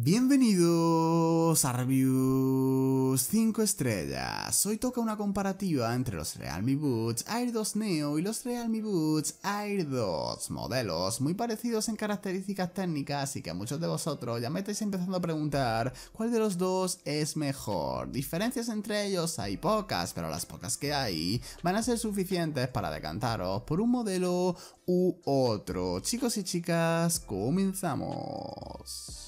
Bienvenidos a Reviews 5 estrellas. Hoy toca una comparativa entre los Realme Boots Air 2 Neo y los Realme Boots Air 2, modelos muy parecidos en características técnicas y que muchos de vosotros ya me estáis empezando a preguntar cuál de los dos es mejor. Diferencias entre ellos hay pocas, pero las pocas que hay van a ser suficientes para decantaros por un modelo u otro. Chicos y chicas, comenzamos.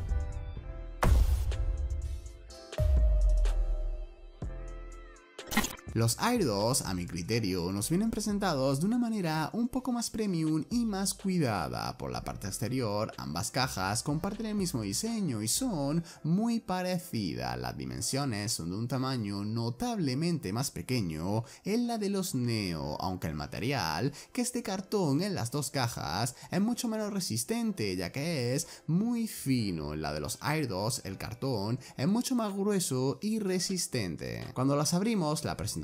Los Air a mi criterio, nos vienen presentados de una manera un poco más premium y más cuidada. Por la parte exterior, ambas cajas comparten el mismo diseño y son muy parecidas. Las dimensiones son de un tamaño notablemente más pequeño en la de los Neo, aunque el material, que es de cartón en las dos cajas, es mucho menos resistente ya que es muy fino. En la de los Air el cartón es mucho más grueso y resistente. Cuando las abrimos, la presentación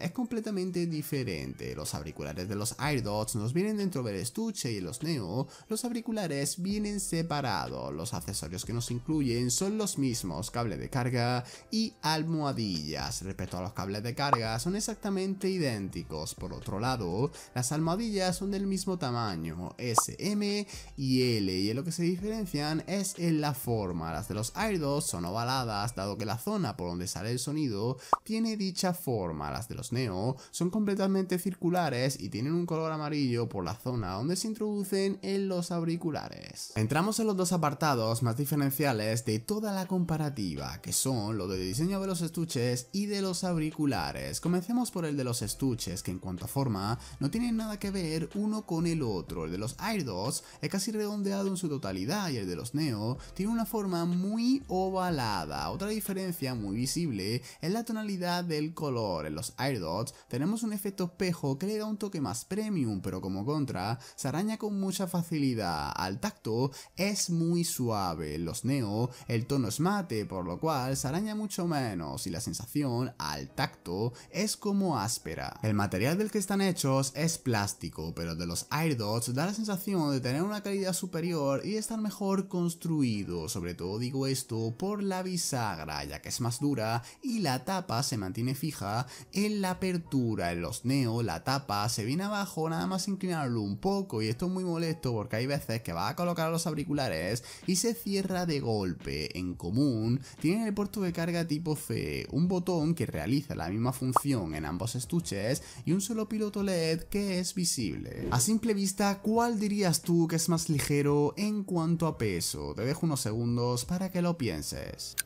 es completamente diferente. Los auriculares de los AirDots nos vienen dentro del estuche y los Neo, los auriculares vienen separados. Los accesorios que nos incluyen son los mismos, cable de carga y almohadillas. Respecto a los cables de carga son exactamente idénticos. Por otro lado, las almohadillas son del mismo tamaño, S, M y L, y lo que se diferencian es en la forma. Las de los AirDots son ovaladas, dado que la zona por donde sale el sonido tiene dicha forma las de los Neo, son completamente circulares y tienen un color amarillo por la zona donde se introducen en los auriculares. Entramos en los dos apartados más diferenciales de toda la comparativa, que son lo de diseño de los estuches y de los auriculares. Comencemos por el de los estuches, que en cuanto a forma, no tienen nada que ver uno con el otro. El de los AirDots es casi redondeado en su totalidad y el de los Neo tiene una forma muy ovalada. Otra diferencia muy visible es la tonalidad del color en los AirDots, tenemos un efecto espejo que le da un toque más premium, pero como contra, se araña con mucha facilidad. Al tacto es muy suave, los Neo, el tono es mate, por lo cual se araña mucho menos y la sensación al tacto es como áspera. El material del que están hechos es plástico, pero de los AirDots da la sensación de tener una calidad superior y estar mejor construido, sobre todo digo esto por la bisagra, ya que es más dura y la tapa se mantiene fija en la apertura, en los Neo, la tapa, se viene abajo nada más inclinarlo un poco y esto es muy molesto porque hay veces que va a colocar los auriculares y se cierra de golpe. En común, tiene el puerto de carga tipo C, un botón que realiza la misma función en ambos estuches y un solo piloto LED que es visible. A simple vista, ¿cuál dirías tú que es más ligero en cuanto a peso? Te dejo unos segundos para que lo pienses.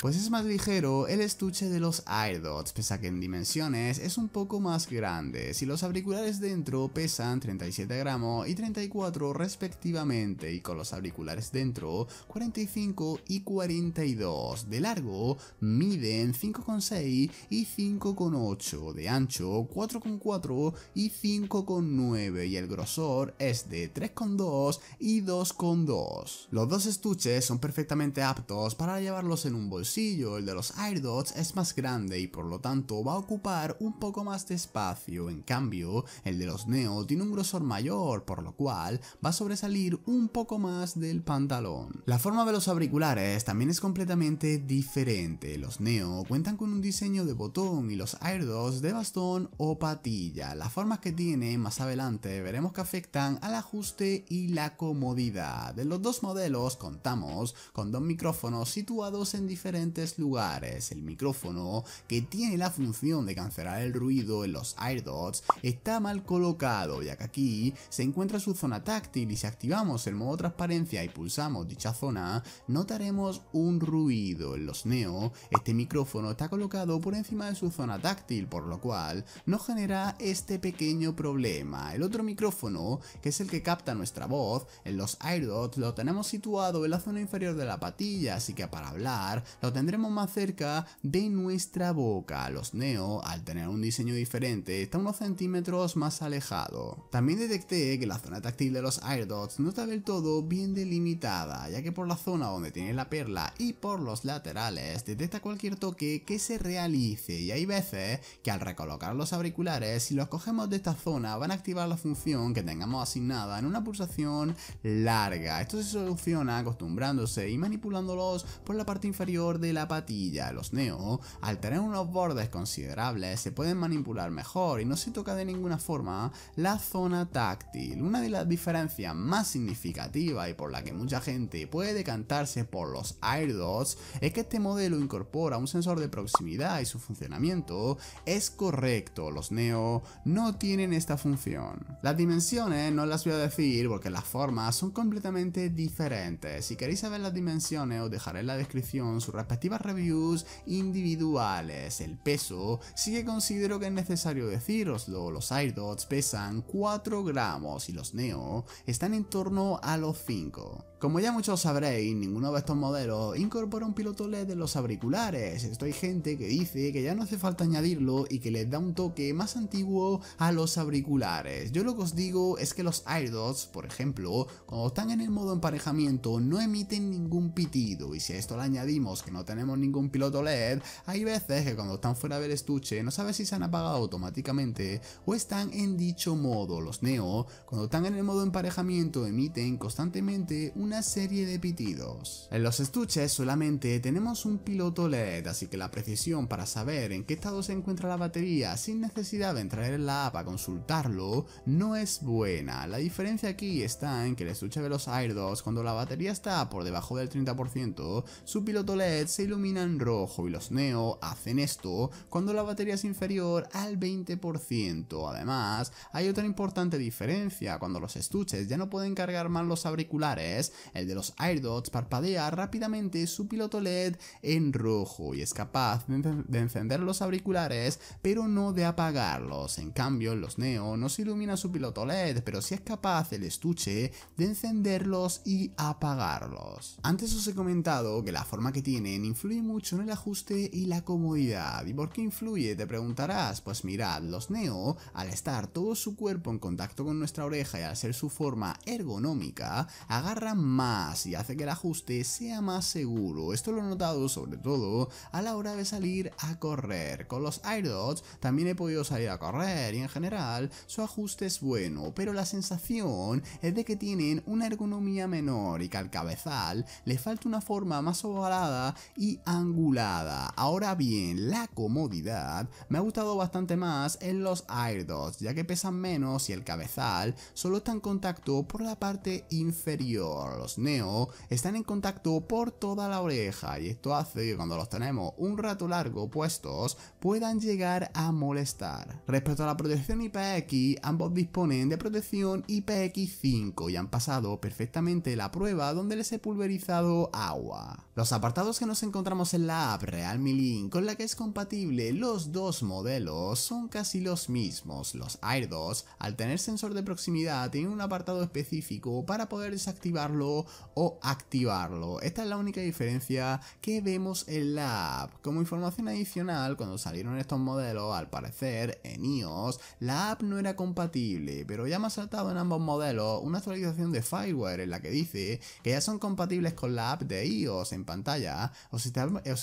Pues es más ligero el estuche de los AirDots, pese a que en dimensiones es un poco más grande, si los auriculares dentro pesan 37 gramos y 34 respectivamente y con los auriculares dentro 45 y 42, de largo miden 5,6 y 5,8, de ancho 4,4 y 5,9 y el grosor es de 3,2 y 2,2. Los dos estuches son perfectamente aptos para llevarlos en un bolsillo el de los AirDots, es más grande y por lo tanto va a ocupar un poco más de espacio, en cambio el de los Neo tiene un grosor mayor, por lo cual va a sobresalir un poco más del pantalón. La forma de los auriculares también es completamente diferente, los Neo cuentan con un diseño de botón y los AirDots de bastón o patilla, las formas que tienen más adelante veremos que afectan al ajuste y la comodidad. De los dos modelos contamos con dos micrófonos situados en diferentes lugares. El micrófono, que tiene la función de cancelar el ruido en los AirDots, está mal colocado, ya que aquí se encuentra su zona táctil y si activamos el modo transparencia y pulsamos dicha zona, notaremos un ruido. En los Neo, este micrófono está colocado por encima de su zona táctil, por lo cual no genera este pequeño problema. El otro micrófono, que es el que capta nuestra voz, en los AirDots lo tenemos situado en la zona inferior de la patilla, así que para hablar tendremos más cerca de nuestra boca. Los Neo, al tener un diseño diferente, está unos centímetros más alejado. También detecté que la zona táctil de los AirDots no está del todo bien delimitada, ya que por la zona donde tiene la perla y por los laterales detecta cualquier toque que se realice y hay veces que al recolocar los auriculares, si los cogemos de esta zona van a activar la función que tengamos asignada en una pulsación larga. Esto se soluciona acostumbrándose y manipulándolos por la parte inferior de la patilla. Los Neo, al tener unos bordes considerables, se pueden manipular mejor y no se toca de ninguna forma la zona táctil. Una de las diferencias más significativas y por la que mucha gente puede decantarse por los AirDots es que este modelo incorpora un sensor de proximidad y su funcionamiento es correcto. Los Neo no tienen esta función. Las dimensiones no las voy a decir porque las formas son completamente diferentes. Si queréis saber las dimensiones os dejaré en la descripción su respectivas reviews individuales. El peso sí que considero que es necesario deciroslo, los AirDots pesan 4 gramos y los Neo están en torno a los 5. Como ya muchos sabréis, ninguno de estos modelos incorpora un piloto LED en los auriculares, esto hay gente que dice que ya no hace falta añadirlo y que les da un toque más antiguo a los auriculares. Yo lo que os digo es que los AirDots, por ejemplo, cuando están en el modo emparejamiento no emiten ningún pitido y si a esto le añadimos no tenemos ningún piloto LED, hay veces que cuando están fuera del estuche no sabes si se han apagado automáticamente o están en dicho modo. Los Neo, cuando están en el modo emparejamiento, emiten constantemente una serie de pitidos. En los estuches solamente tenemos un piloto LED, así que la precisión para saber en qué estado se encuentra la batería sin necesidad de entrar en la app a consultarlo no es buena. La diferencia aquí está en que el estuche de los AirDots, cuando la batería está por debajo del 30%, su piloto LED se ilumina en rojo y los NEO hacen esto cuando la batería es inferior al 20%. Además, hay otra importante diferencia, cuando los estuches ya no pueden cargar más los auriculares, el de los AirDots parpadea rápidamente su piloto LED en rojo y es capaz de encender los auriculares pero no de apagarlos. En cambio, en los Neo no se ilumina su piloto LED, pero si es capaz el estuche de encenderlos y apagarlos. Antes os he comentado que la forma que tiene influye mucho en el ajuste y la comodidad. ¿Y por qué influye? Te preguntarás. Pues mirad, los Neo, al estar todo su cuerpo en contacto con nuestra oreja y al ser su forma ergonómica, agarran más y hace que el ajuste sea más seguro. Esto lo he notado sobre todo a la hora de salir a correr. Con los AirDots también he podido salir a correr y en general su ajuste es bueno, pero la sensación es de que tienen una ergonomía menor y que al cabezal le falta una forma más ovalada y angulada. Ahora bien, la comodidad me ha gustado bastante más en los AirDots, ya que pesan menos y el cabezal solo está en contacto por la parte inferior. Los Neo están en contacto por toda la oreja y esto hace que cuando los tenemos un rato largo puestos puedan llegar a molestar. Respecto a la protección IPX, ambos disponen de protección IPX5 y han pasado perfectamente la prueba donde les he pulverizado agua. Los apartados que nos encontramos en la app Realme Link con la que es compatible, los dos modelos son casi los mismos. Los Air 2, al tener sensor de proximidad, tienen un apartado específico para poder desactivarlo o activarlo. Esta es la única diferencia que vemos en la app. Como información adicional, cuando salieron estos modelos, al parecer, en iOS, la app no era compatible, pero ya me ha saltado en ambos modelos una actualización de FireWare en la que dice que ya son compatibles con la app de iOS en pantalla os,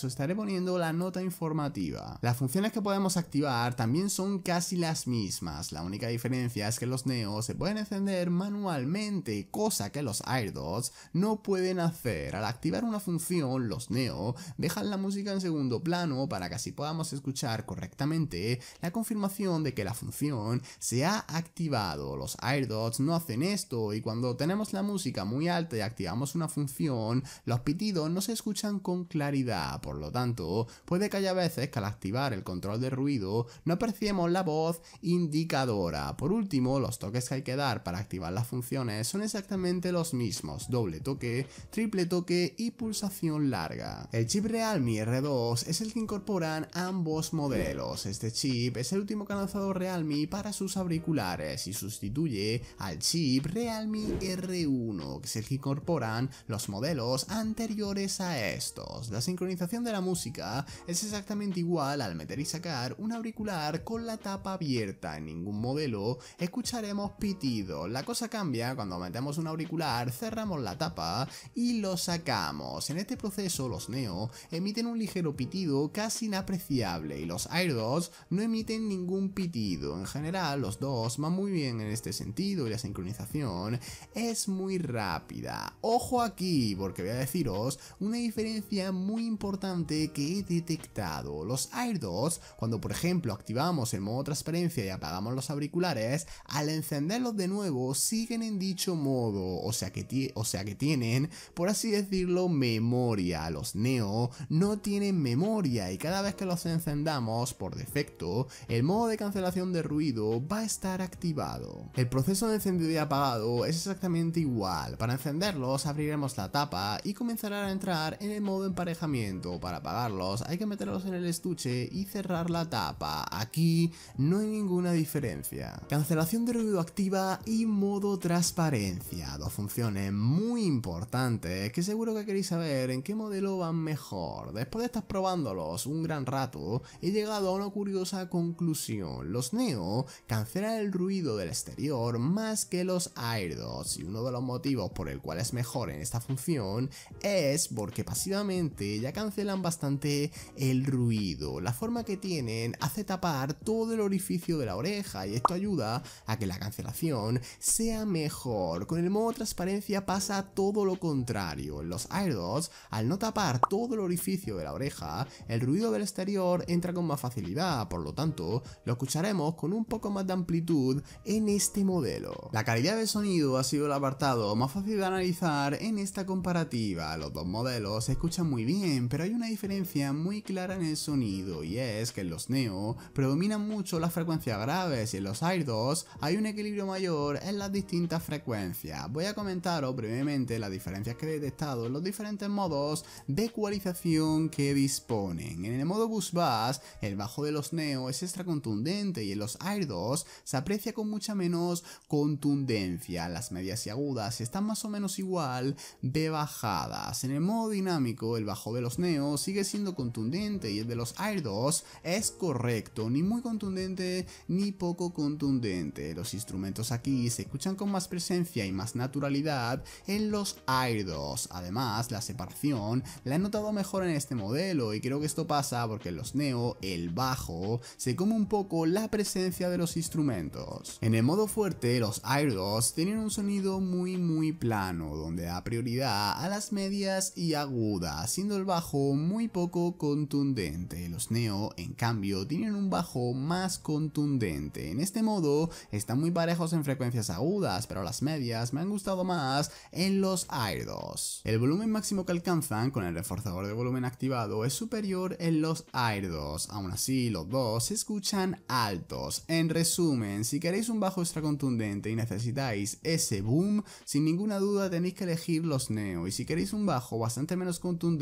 estaré poniendo la nota informativa. Las funciones que podemos activar también son casi las mismas, la única diferencia es que los Neos se pueden encender manualmente, cosa que los AirDots no pueden hacer. Al activar una función, los Neo dejan la música en segundo plano para que así podamos escuchar correctamente la confirmación de que la función se ha activado. Los AirDots no hacen esto y cuando tenemos la música muy alta y activamos una función, los pitidos no se escuchan con claridad. Por lo tanto, puede que haya veces que al activar el control de ruido no apreciemos la voz indicadora. Por último, los toques que hay que dar para activar las funciones son exactamente los mismos, doble toque, triple toque y pulsación larga. El chip Realme R2 es el que incorporan ambos modelos. Este chip es el último que ha lanzado Realme para sus auriculares y sustituye al chip Realme R1, que es el que incorporan los modelos anteriores a estos. La sincronización de la música es exactamente igual al meter y sacar un auricular con la tapa abierta. En ningún modelo escucharemos pitido La cosa cambia cuando metemos un auricular, cerramos la tapa y lo sacamos. En este proceso los Neo emiten un ligero pitido casi inapreciable y los AirDots no emiten ningún pitido. En general los dos van muy bien en este sentido y la sincronización es muy rápida. Ojo aquí porque voy a deciros una diferencia muy importante que he detectado. Los AirDots, cuando por ejemplo activamos el modo transparencia y apagamos los auriculares, al encenderlos de nuevo siguen en dicho modo, o sea que, o sea que tienen, por así decirlo, memoria. Los Neo no tienen memoria y cada vez que los encendamos, por defecto, el modo de cancelación de ruido va a estar activado. El proceso de encendido y apagado es exactamente igual. Para encenderlos abriremos la tapa y comenzará a entrar en el modo emparejamiento para apagarlos hay que meterlos en el estuche y cerrar la tapa, aquí no hay ninguna diferencia. Cancelación de ruido activa y modo transparencia, dos funciones muy importantes que seguro que queréis saber en qué modelo van mejor. Después de estar probándolos un gran rato, he llegado a una curiosa conclusión. Los Neo cancelan el ruido del exterior más que los Airdots y uno de los motivos por el cual es mejor en esta función es porque pasivamente ya cancelan bastante el ruido. La forma que tienen hace tapar todo el orificio de la oreja y esto ayuda a que la cancelación sea mejor. Con el modo transparencia pasa todo lo contrario. En los AirDots, al no tapar todo el orificio de la oreja, el ruido del exterior entra con más facilidad, por lo tanto, lo escucharemos con un poco más de amplitud en este modelo. La calidad de sonido ha sido el apartado más fácil de analizar en esta comparativa. Los dos modelos se escuchan muy bien, pero hay una diferencia muy clara en el sonido y es que en los Neo predominan mucho las frecuencias graves y en los Air 2 hay un equilibrio mayor en las distintas frecuencias. Voy a comentaros brevemente las diferencias que he detectado en los diferentes modos de ecualización que disponen. En el modo Bus Bass, el bajo de los Neo es extra contundente y en los Air 2 se aprecia con mucha menos contundencia. Las medias y agudas están más o menos igual de bajadas. En el modo dinámico el bajo de los Neo sigue siendo contundente y el de los Air 2 es correcto, ni muy contundente ni poco contundente. Los instrumentos aquí se escuchan con más presencia y más naturalidad en los Air 2. Además, la separación la he notado mejor en este modelo y creo que esto pasa porque en los Neo el bajo se come un poco la presencia de los instrumentos. En el modo fuerte, los Air 2 tienen un sonido muy muy plano, donde da prioridad a las medias y agudas haciendo el bajo muy poco contundente. Los Neo, en cambio, tienen un bajo más contundente. En este modo, están muy parejos en frecuencias agudas, pero las medias me han gustado más en los Air 2. El volumen máximo que alcanzan con el reforzador de volumen activado es superior en los Air 2. Aún así, los dos se escuchan altos. En resumen, si queréis un bajo extra contundente y necesitáis ese boom, sin ninguna duda tenéis que elegir los Neo. Y si queréis un bajo bastante menos contundente,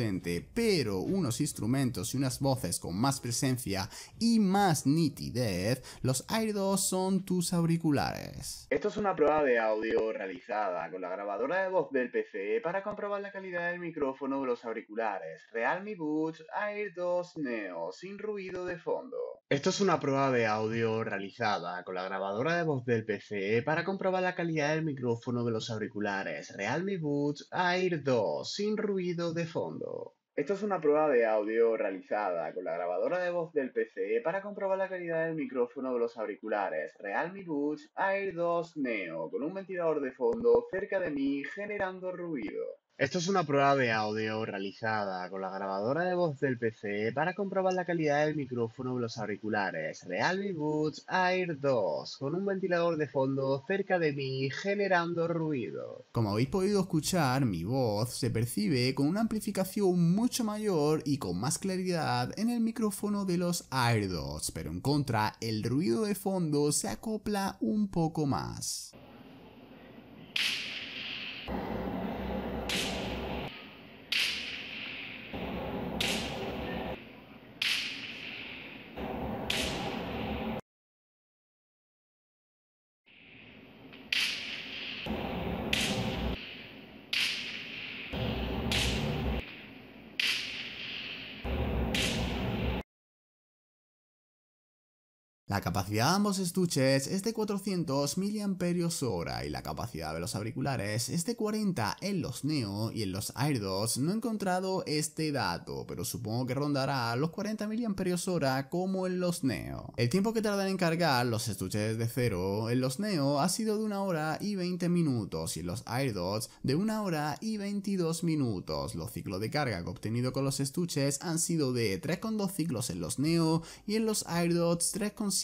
pero unos instrumentos y unas voces con más presencia y más nitidez, los Air 2 son tus auriculares. Esto es una prueba de audio realizada con la grabadora de voz del PC para comprobar la calidad del micrófono de los auriculares Realme Buds Air 2 Neo sin ruido de fondo. Esto es una prueba de audio realizada con la grabadora de voz del PC para comprobar la calidad del micrófono de los auriculares Realme Buds Air 2 sin ruido de fondo. Esto es una prueba de audio realizada con la grabadora de voz del PC para comprobar la calidad del micrófono de los auriculares Realme Buds Air 2 Neo con un ventilador de fondo cerca de mí generando ruido. Esto es una prueba de audio realizada con la grabadora de voz del PC para comprobar la calidad del micrófono de los auriculares Realme boots Air 2 con un ventilador de fondo cerca de mí generando ruido. Como habéis podido escuchar, mi voz se percibe con una amplificación mucho mayor y con más claridad en el micrófono de los Air 2, pero en contra el ruido de fondo se acopla un poco más. La capacidad de ambos estuches es de 400 mAh y la capacidad de los auriculares es de 40 en los Neo y en los AirDots no he encontrado este dato, pero supongo que rondará los 40 mAh como en los Neo. El tiempo que tardan en cargar los estuches de cero en los Neo ha sido de 1 hora y 20 minutos y en los AirDots de 1 hora y 22 minutos. Los ciclos de carga que obtenido con los estuches han sido de 3,2 ciclos en los Neo y en los AirDots 3,7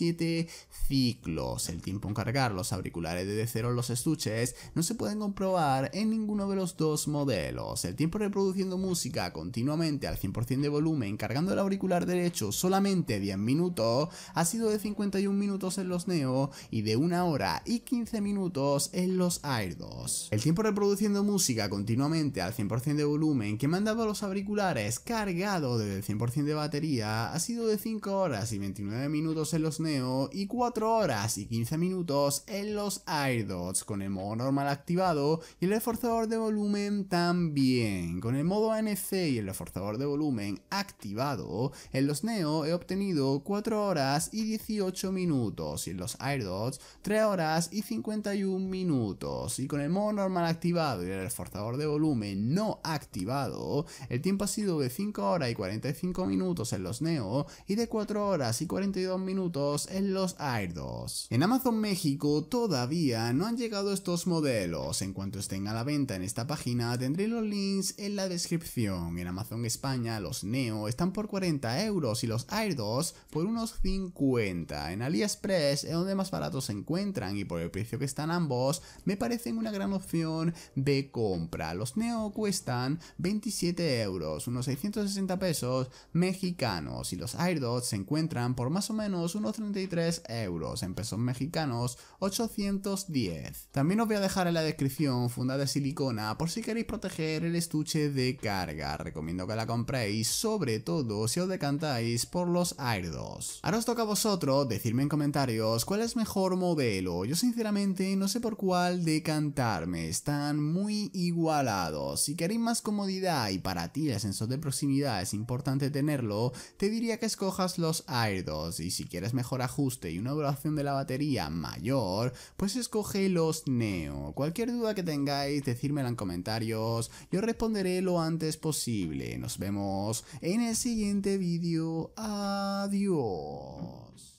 ciclos. El tiempo en cargar los auriculares de cero en los estuches no se pueden comprobar en ninguno de los dos modelos. El tiempo reproduciendo música continuamente al 100% de volumen cargando el auricular derecho solamente 10 minutos ha sido de 51 minutos en los Neo y de 1 hora y 15 minutos en los Air 2. El tiempo reproduciendo música continuamente al 100% de volumen que me han dado los auriculares cargado desde el 100% de batería ha sido de 5 horas y 29 minutos en los Neo y 4 horas y 15 minutos en los AirDots con el modo normal activado y el reforzador de volumen también. Con el modo ANC y el reforzador de volumen activado, en los Neo he obtenido 4 horas y 18 minutos y en los AirDots 3 horas y 51 minutos. Y con el modo normal activado y el reforzador de volumen no activado, el tiempo ha sido de 5 horas y 45 minutos en los Neo y de 4 horas y 42 minutos en los Air En Amazon México todavía no han llegado estos modelos, en cuanto estén a la venta en esta página tendré los links en la descripción. En Amazon España los Neo están por 40 euros y los Air por unos 50. En AliExpress es donde más baratos se encuentran y por el precio que están ambos me parecen una gran opción de compra. Los Neo cuestan 27 euros, unos 660 pesos mexicanos y los Air se encuentran por más o menos unos euros, en pesos mexicanos 810. También os voy a dejar en la descripción funda de silicona por si queréis proteger el estuche de carga, recomiendo que la compréis sobre todo si os decantáis por los Air Ahora os toca a vosotros decirme en comentarios cuál es mejor modelo, yo sinceramente no sé por cuál decantarme, están muy igualados, si queréis más comodidad y para ti el sensor de proximidad es importante tenerlo, te diría que escojas los Air 2 y si quieres mejor ajuste y una duración de la batería mayor, pues escoge los Neo. Cualquier duda que tengáis, decírmela en comentarios, yo responderé lo antes posible. Nos vemos en el siguiente vídeo. Adiós.